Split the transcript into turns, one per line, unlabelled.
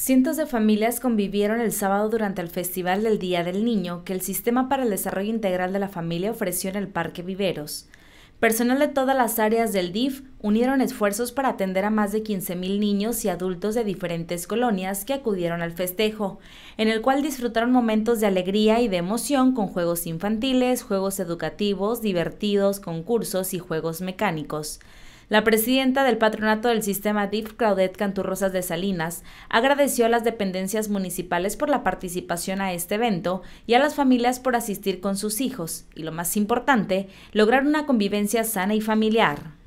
Cientos de familias convivieron el sábado durante el Festival del Día del Niño que el Sistema para el Desarrollo Integral de la Familia ofreció en el Parque Viveros. Personal de todas las áreas del DIF unieron esfuerzos para atender a más de 15.000 niños y adultos de diferentes colonias que acudieron al festejo, en el cual disfrutaron momentos de alegría y de emoción con juegos infantiles, juegos educativos, divertidos, concursos y juegos mecánicos. La presidenta del patronato del sistema DIF, Claudette Canturrosas de Salinas, agradeció a las dependencias municipales por la participación a este evento y a las familias por asistir con sus hijos y, lo más importante, lograr una convivencia sana y familiar.